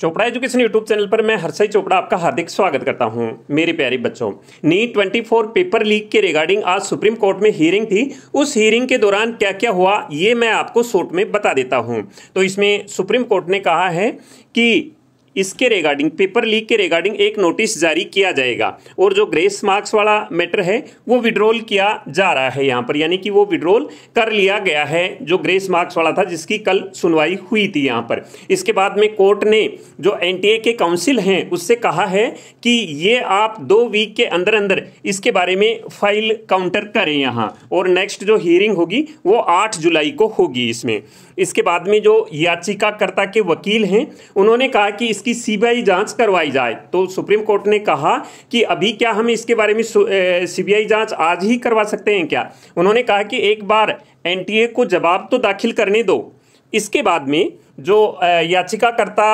Chopra education YouTube channel पर मैं हर्षय चोपड़ा आपका हार्दिक स्वागत करता हूं मेरे प्यारे बच्चों नीट 24 पेपर लीक के रिगार्डिंग आज सुप्रीम कोर्ट में हियरिंग थी उस हियरिंग के दौरान क्या क्या हुआ ये मैं आपको शॉर्ट में बता देता हूं तो इसमें सुप्रीम कोर्ट ने कहा है कि इसके रिगार्डिंग पेपर लीक के रिगार्डिंग एक नोटिस जारी किया जाएगा और जो ग्रेस मार्क्स वाला मैटर है वो विड्रोल किया जा रहा है यहाँ पर यानी कि वो विड्रोल कर लिया गया है जो ग्रेस मार्क्स वाला था जिसकी कल सुनवाई हुई थी यहाँ पर इसके बाद में कोर्ट ने जो एन के काउंसिल हैं उससे कहा है कि ये आप दो वीक के अंदर अंदर इसके बारे में फाइल काउंटर करें यहाँ और नेक्स्ट जो हियरिंग होगी वो आठ जुलाई को होगी इसमें इसके बाद में जो याचिकाकर्ता के वकील हैं उन्होंने कहा कि इस उसकी सीबीआई जांच करवाई जाए तो सुप्रीम कोर्ट ने कहा कि अभी क्या हम इसके बारे में सीबीआई जांच आज ही करवा सकते हैं क्या उन्होंने कहा कि एक बार एनटीए को जवाब तो दाखिल करने दो इसके बाद में जो याचिकाकर्ता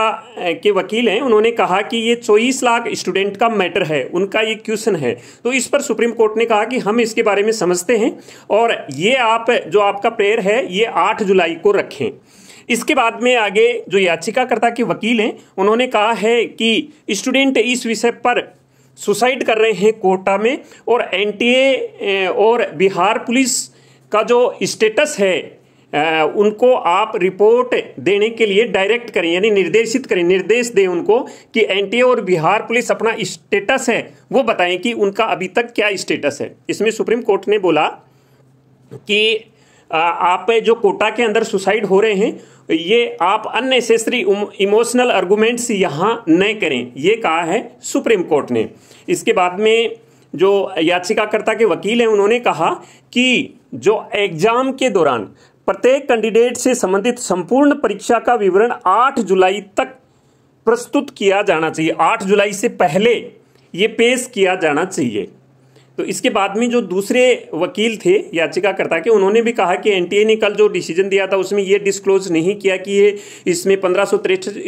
के वकील हैं उन्होंने कहा कि ये चौबीस लाख स्टूडेंट का मैटर है उनका ये क्वेश्चन है तो इस पर सुप्रीम कोर्ट ने कहा कि हम इसके बारे में समझते हैं और ये आप जो आपका प्रेयर है ये आठ जुलाई को रखें इसके बाद में आगे जो याचिकाकर्ता के वकील हैं उन्होंने कहा है कि स्टूडेंट इस विषय पर सुसाइड कर रहे हैं कोटा में और एनटीए और बिहार पुलिस का जो स्टेटस है उनको आप रिपोर्ट देने के लिए डायरेक्ट करें यानी निर्देशित करें निर्देश दें उनको कि एनटीए और बिहार पुलिस अपना स्टेटस है वो बताएं कि उनका अभी तक क्या स्टेटस है इसमें सुप्रीम कोर्ट ने बोला कि आप जो कोटा के अंदर सुसाइड हो रहे हैं ये आप अननेसेसरी इमोशनल आर्गूमेंट्स यहाँ न करें ये कहा है सुप्रीम कोर्ट ने इसके बाद में जो याचिकाकर्ता के वकील हैं उन्होंने कहा कि जो एग्जाम के दौरान प्रत्येक कैंडिडेट से संबंधित संपूर्ण परीक्षा का विवरण 8 जुलाई तक प्रस्तुत किया जाना चाहिए 8 जुलाई से पहले ये पेश किया जाना चाहिए तो इसके बाद में जो दूसरे वकील थे याचिकाकर्ता के उन्होंने भी कहा कि एनटीए ने कल जो डिसीजन दिया था उसमें ये डिस्क्लोज नहीं किया कि ये इसमें पंद्रह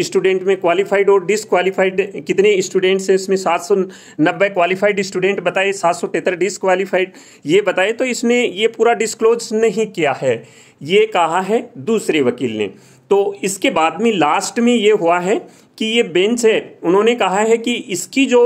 स्टूडेंट में क्वालिफाइड और डिसक्वालिफाइड कितने स्टूडेंट्स हैं इसमें सात सौ नब्बे क्वालिफाइड स्टूडेंट बताए सात सौ तिहत्तर डिसक्वालिफाइड ये बताए तो इसने ये पूरा डिस्क्लोज नहीं किया है ये कहा है दूसरे वकील ने तो इसके बाद में लास्ट में ये हुआ है कि ये बेंच है उन्होंने कहा है कि इसकी जो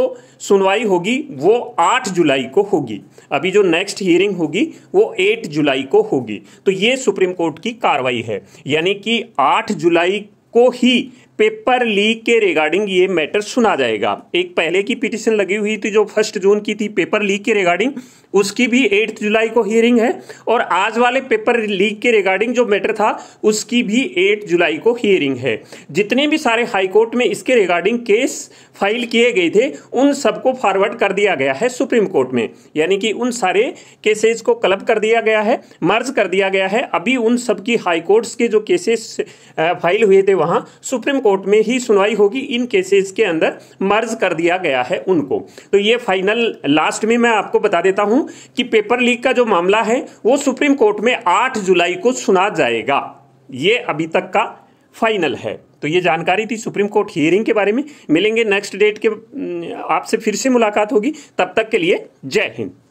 सुनवाई होगी वो 8 जुलाई को होगी अभी जो नेक्स्ट हियरिंग होगी वो 8 जुलाई को होगी तो ये सुप्रीम कोर्ट की कार्रवाई है यानी कि 8 जुलाई को ही पेपर लीक के रिगार्डिंग ये मैटर सुना जाएगा एक पहले की पिटिशन लगी हुई थी जो फर्स्ट जून की थी पेपर लीक के रिगार्डिंग उसकी भी एट जुलाई को हियरिंग है और आज वाले पेपर लीक के रिगार्डिंग जो मैटर था उसकी भी एट जुलाई को हियरिंग है जितने भी सारे हाईकोर्ट में इसके रिगार्डिंग केस फाइल किए गए थे उन सबको फॉरवर्ड कर दिया गया है सुप्रीम कोर्ट में यानी कि उन सारे केसेज को क्लब कर दिया गया है मर्ज कर दिया गया है अभी उन सबकी हाईकोर्ट्स के जो केसेस फाइल हुए थे वहां सुप्रीम कोर्ट में ही सुनवाई होगी इन केसेस के अंदर मर्ज कर दिया गया है उनको तो ये फाइनल लास्ट में मैं आपको बता देता हूं कि पेपर लीक का जो मामला है वो सुप्रीम कोर्ट में आठ जुलाई को सुना जाएगा ये अभी तक का फाइनल है तो ये जानकारी थी सुप्रीम कोर्ट हियरिंग के बारे में मिलेंगे नेक्स्ट डेट के आपसे फिर से मुलाकात होगी तब तक के लिए जय हिंद